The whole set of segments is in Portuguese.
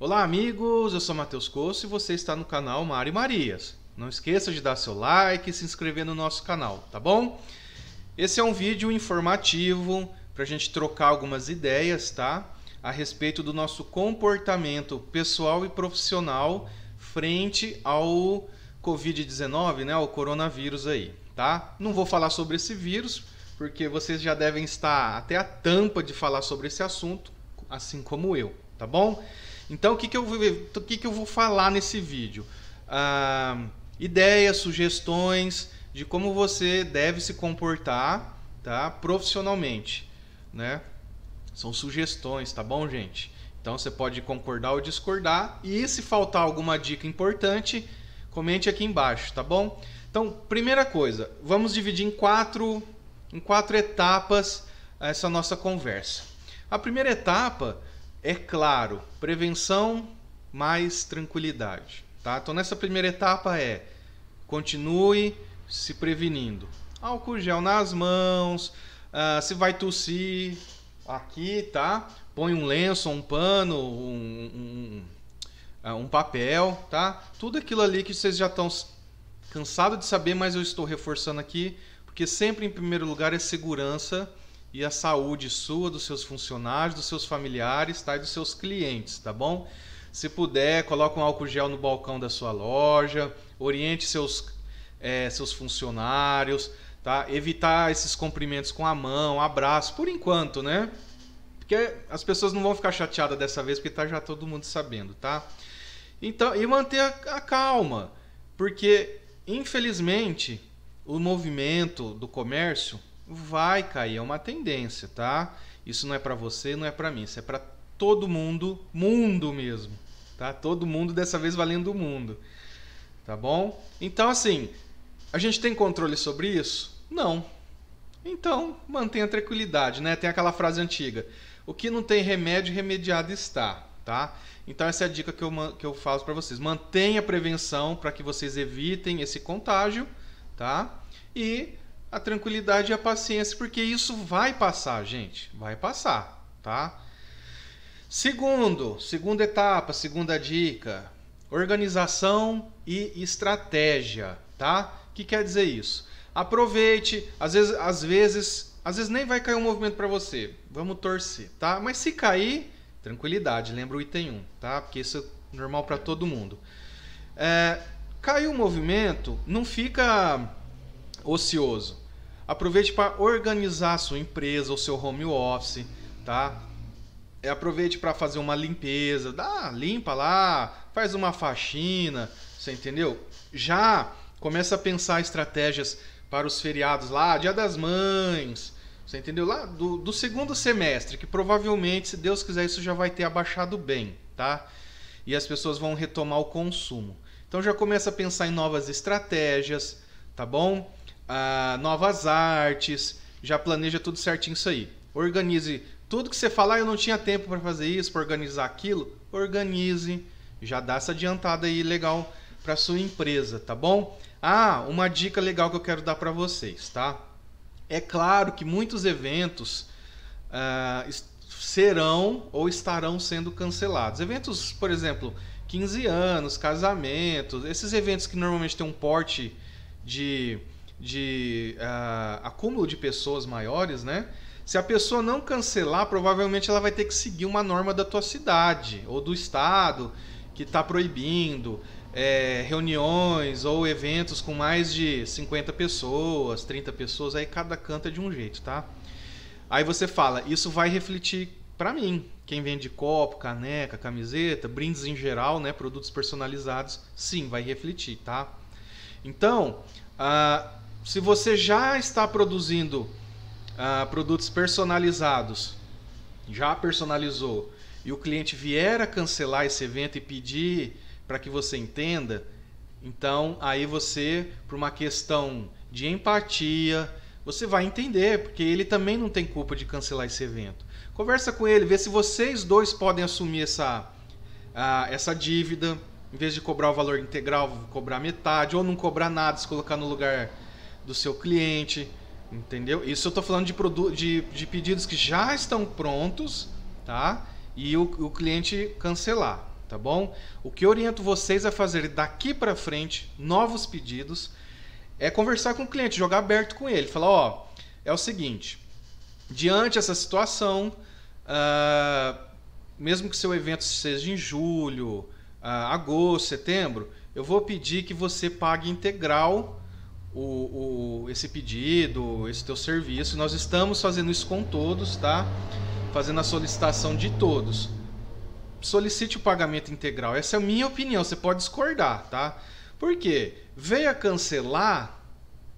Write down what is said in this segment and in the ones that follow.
Olá, amigos. Eu sou Matheus Coço e você está no canal Mari Marias. Não esqueça de dar seu like e se inscrever no nosso canal, tá bom? Esse é um vídeo informativo para a gente trocar algumas ideias, tá? A respeito do nosso comportamento pessoal e profissional frente ao Covid-19, né? o coronavírus aí, tá? Não vou falar sobre esse vírus, porque vocês já devem estar até a tampa de falar sobre esse assunto, assim como eu, tá bom? Então, o que, que, eu, então, que, que eu vou falar nesse vídeo? Ah, ideias, sugestões de como você deve se comportar tá? profissionalmente. Né? São sugestões, tá bom, gente? Então você pode concordar ou discordar. E se faltar alguma dica importante, comente aqui embaixo, tá bom? Então, primeira coisa, vamos dividir em quatro, em quatro etapas essa nossa conversa. A primeira etapa é claro, prevenção mais tranquilidade. Tá? Então, nessa primeira etapa é continue se prevenindo. Álcool gel nas mãos, uh, se vai tossir, aqui, tá? Põe um lenço, um pano, um, um, um ah, papel, tá? Tudo aquilo ali que vocês já estão cansados de saber, mas eu estou reforçando aqui, porque sempre em primeiro lugar é segurança e a saúde sua, dos seus funcionários, dos seus familiares, tá? E dos seus clientes, tá bom? Se puder, coloque um álcool gel no balcão da sua loja, oriente seus, é, seus funcionários, tá? Evitar esses cumprimentos com a mão, abraço, por enquanto, né? Porque as pessoas não vão ficar chateadas dessa vez, porque tá já todo mundo sabendo, tá? Então, e manter a, a calma, porque infelizmente o movimento do comércio vai cair, é uma tendência, tá? Isso não é para você, não é para mim, isso é para todo mundo, mundo mesmo, tá? Todo mundo dessa vez valendo o mundo. Tá bom? Então assim, a gente tem controle sobre isso? Não. Então, mantenha tranquilidade, né? Tem aquela frase antiga: o que não tem remédio, remediado está, tá? Então essa é a dica que eu, que eu faço para vocês. Mantenha a prevenção para que vocês evitem esse contágio, tá? E a tranquilidade e a paciência, porque isso vai passar, gente. Vai passar, tá? Segundo, segunda etapa, segunda dica: organização e estratégia, tá? O que quer dizer isso? Aproveite, às vezes, às vezes, às vezes nem vai cair um movimento para você. Vamos torcer, tá? Mas se cair, tranquilidade, lembra o item 1, tá? Porque isso é normal para todo mundo. É, caiu o movimento, não fica ocioso. Aproveite para organizar a sua empresa, o seu home office, tá? É, aproveite para fazer uma limpeza, dá, limpa lá, faz uma faxina, você entendeu? Já começa a pensar estratégias para os feriados lá, Dia das Mães, você entendeu? Lá do, do, segundo semestre, que provavelmente, se Deus quiser, isso já vai ter abaixado bem, tá? E as pessoas vão retomar o consumo. Então já começa a pensar em novas estratégias, tá bom? ah, novas artes, já planeja tudo certinho isso aí. Organize tudo que você falar, ah, eu não tinha tempo para fazer isso, para organizar aquilo, organize, já dá essa adiantada aí legal para sua empresa, tá bom? Ah, uma dica legal que eu quero dar para vocês, tá? É claro que muitos eventos ah, serão ou estarão sendo cancelados. Eventos, por exemplo, 15 anos, casamentos, esses eventos que normalmente têm um porte de de uh, acúmulo de pessoas maiores, né? Se a pessoa não cancelar, provavelmente ela vai ter que seguir uma norma da tua cidade ou do estado que está proibindo é, reuniões ou eventos com mais de 50 pessoas, 30 pessoas, aí cada canto é de um jeito, tá? Aí você fala, isso vai refletir para mim, quem vende copo, caneca, camiseta, brindes em geral, né, produtos personalizados, sim, vai refletir, tá? Então, a ah, se você já está produzindo uh, produtos personalizados, já personalizou, e o cliente vier a cancelar esse evento e pedir para que você entenda, então aí você, por uma questão de empatia, você vai entender, porque ele também não tem culpa de cancelar esse evento. Conversa com ele, vê se vocês dois podem assumir essa, uh, essa dívida, em vez de cobrar o valor integral, cobrar metade, ou não cobrar nada, se colocar no lugar do seu cliente, entendeu? Isso eu estou falando de, de, de pedidos que já estão prontos, tá? E o, o cliente cancelar, tá bom? O que eu oriento vocês a fazer daqui para frente, novos pedidos, é conversar com o cliente, jogar aberto com ele, falar, ó, é o seguinte, diante dessa situação, uh, mesmo que seu evento seja em julho, uh, agosto, setembro, eu vou pedir que você pague integral o, o, esse pedido, esse teu serviço. Nós estamos fazendo isso com todos, tá? Fazendo a solicitação de todos. Solicite o pagamento integral. Essa é a minha opinião, você pode discordar, tá? Por quê? Veio a cancelar,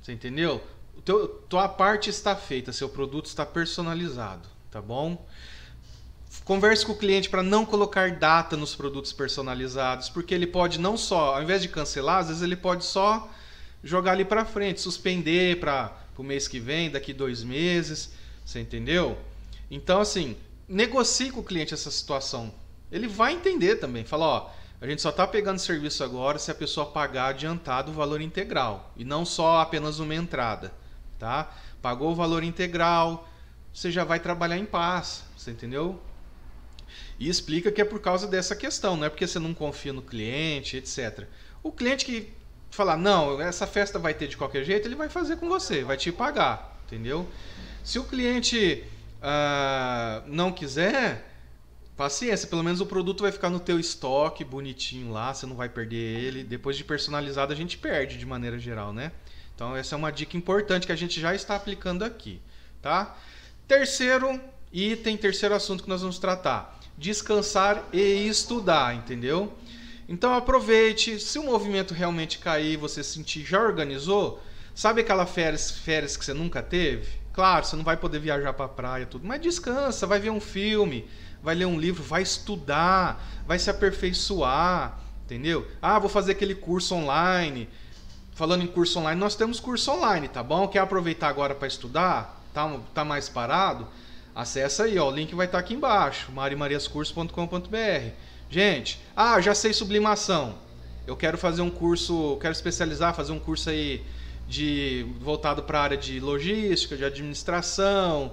você entendeu? O teu, tua parte está feita, seu produto está personalizado, tá bom? Converse com o cliente para não colocar data nos produtos personalizados, porque ele pode não só, ao invés de cancelar, às vezes ele pode só jogar ali para frente, suspender para o mês que vem, daqui dois meses, você entendeu? Então, assim, negocie com o cliente essa situação. Ele vai entender também. Fala, ó, a gente só está pegando serviço agora se a pessoa pagar adiantado o valor integral e não só apenas uma entrada, tá? Pagou o valor integral, você já vai trabalhar em paz, você entendeu? E explica que é por causa dessa questão, não é porque você não confia no cliente, etc. O cliente que falar, não, essa festa vai ter de qualquer jeito, ele vai fazer com você, vai te pagar, entendeu? Se o cliente uh, não quiser, paciência, pelo menos o produto vai ficar no teu estoque bonitinho lá, você não vai perder ele. Depois de personalizado a gente perde de maneira geral, né? Então essa é uma dica importante que a gente já está aplicando aqui, tá? Terceiro item, terceiro assunto que nós vamos tratar, descansar e estudar, entendeu? Então aproveite, se o movimento realmente cair, você sentir, já organizou? Sabe aquela férias, férias que você nunca teve? Claro, você não vai poder viajar para a praia tudo, mas descansa, vai ver um filme, vai ler um livro, vai estudar, vai se aperfeiçoar, entendeu? Ah, vou fazer aquele curso online. Falando em curso online, nós temos curso online, tá bom? Quer aproveitar agora para estudar? Tá, tá mais parado? Acesse aí, ó, o link vai estar tá aqui embaixo, marimariascurso.com.br. Gente, ah, já sei sublimação. Eu quero fazer um curso, quero especializar, fazer um curso aí de voltado para a área de logística, de administração,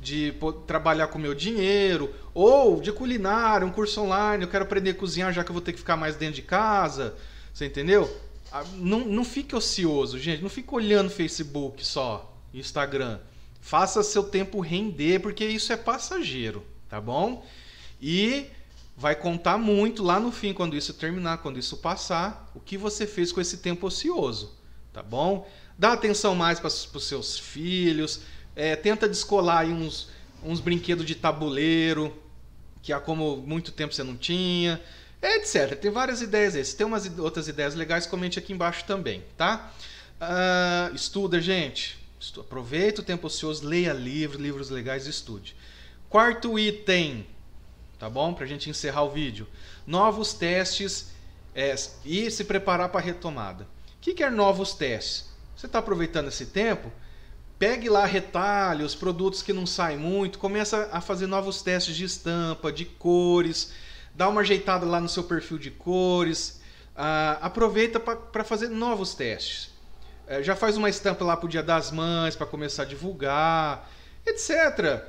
de trabalhar com meu dinheiro, ou de culinária, um curso online, eu quero aprender a cozinhar já que eu vou ter que ficar mais dentro de casa. Você entendeu? Ah, não, não fique ocioso, gente. Não fique olhando Facebook só, Instagram. Faça seu tempo render, porque isso é passageiro, tá bom? E vai contar muito lá no fim, quando isso terminar, quando isso passar, o que você fez com esse tempo ocioso, tá bom? Dá atenção mais para os seus filhos, é, tenta descolar uns, uns brinquedos de tabuleiro, que há como muito tempo você não tinha, etc. Tem várias ideias aí. Se tem umas outras ideias legais, comente aqui embaixo também, tá? Uh, estuda, gente. Aproveita o tempo ocioso, leia livros, livros legais e estude. Quarto item, tá bom? Para a gente encerrar o vídeo. Novos testes é, e se preparar para a retomada. O que, que é novos testes? Você está aproveitando esse tempo? Pegue lá retalhos, produtos que não saem muito, começa a fazer novos testes de estampa, de cores, dá uma ajeitada lá no seu perfil de cores, ah, aproveita para fazer novos testes. É, já faz uma estampa lá para o Dia das Mães, para começar a divulgar, etc.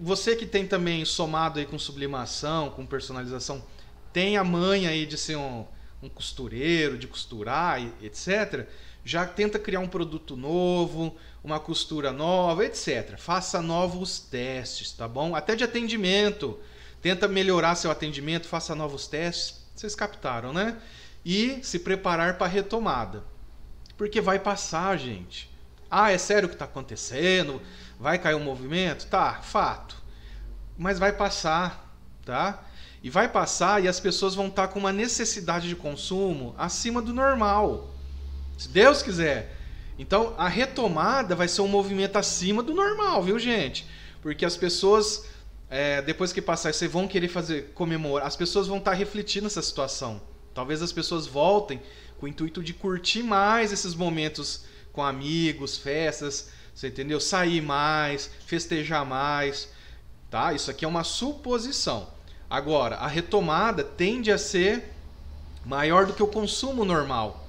você que tem também somado aí com sublimação, com personalização, tem a manha aí de ser um, um costureiro, de costurar, etc. Já tenta criar um produto novo, uma costura nova, etc. Faça novos testes, tá bom? Até de atendimento. Tenta melhorar seu atendimento, faça novos testes. Vocês captaram, né? E se preparar para a retomada. Porque vai passar, gente. Ah, é sério o que está acontecendo? Vai cair um movimento? Tá, fato. Mas vai passar, tá? E vai passar e as pessoas vão estar tá com uma necessidade de consumo acima do normal. Se Deus quiser. Então a retomada vai ser um movimento acima do normal, viu, gente? Porque as pessoas, é, depois que passar isso, vão querer fazer comemorar. As pessoas vão estar tá refletindo essa situação. Talvez as pessoas voltem com o intuito de curtir mais esses momentos com amigos, festas, você entendeu? Sair mais, festejar mais, tá? Isso aqui é uma suposição. Agora, a retomada tende a ser maior do que o consumo normal.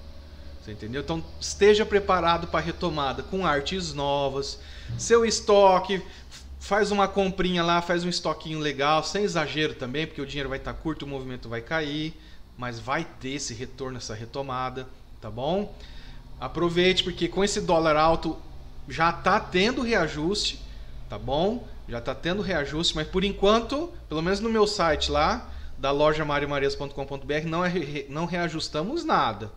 Você entendeu? Então esteja preparado para a retomada com artes novas, seu estoque, faz uma comprinha lá, faz um estoquinho legal, sem exagero também, porque o dinheiro vai estar tá curto, o movimento vai cair, mas vai ter esse retorno, essa retomada, tá bom? Aproveite porque com esse dólar alto já está tendo reajuste, tá bom? Já está tendo reajuste, mas por enquanto, pelo menos no meu site lá, da loja mariamarias.com.br, não, é, não reajustamos nada,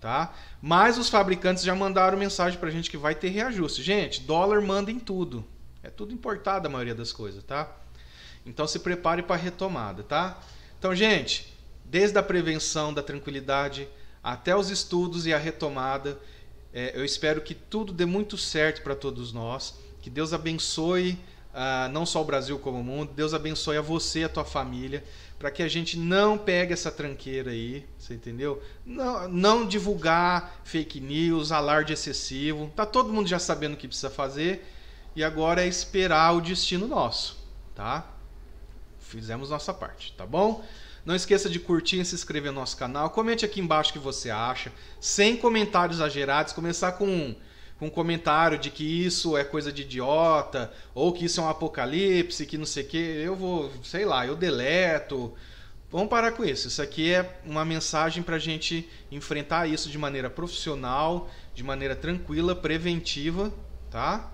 tá? Mas os fabricantes já mandaram mensagem para a gente que vai ter reajuste. Gente, dólar manda em tudo. É tudo importado a maioria das coisas, tá? Então se prepare para a retomada, tá? Então, gente, desde a prevenção, da tranquilidade, até os estudos e a retomada, é, eu espero que tudo dê muito certo para todos nós. Que Deus abençoe uh, não só o Brasil como o mundo. Deus abençoe a você e a tua família. Para que a gente não pegue essa tranqueira aí, você entendeu? Não, não divulgar fake news, alarde excessivo. Tá todo mundo já sabendo o que precisa fazer. E agora é esperar o destino nosso, tá? Fizemos nossa parte, tá bom? Não esqueça de curtir e se inscrever no nosso canal. Comente aqui embaixo o que você acha. Sem comentários exagerados. Começar com um, com um comentário de que isso é coisa de idiota. Ou que isso é um apocalipse, que não sei o que. Eu vou, sei lá, eu deleto. Vamos parar com isso. Isso aqui é uma mensagem para a gente enfrentar isso de maneira profissional, de maneira tranquila, preventiva, tá?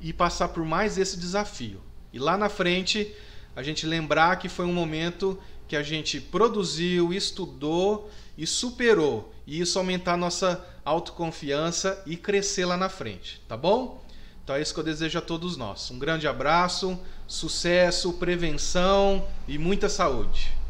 E passar por mais esse desafio. E lá na frente a gente lembrar que foi um momento que a gente produziu, estudou e superou. E isso aumentar a nossa autoconfiança e crescer lá na frente, tá bom? Então é isso que eu desejo a todos nós. Um grande abraço, sucesso, prevenção e muita saúde.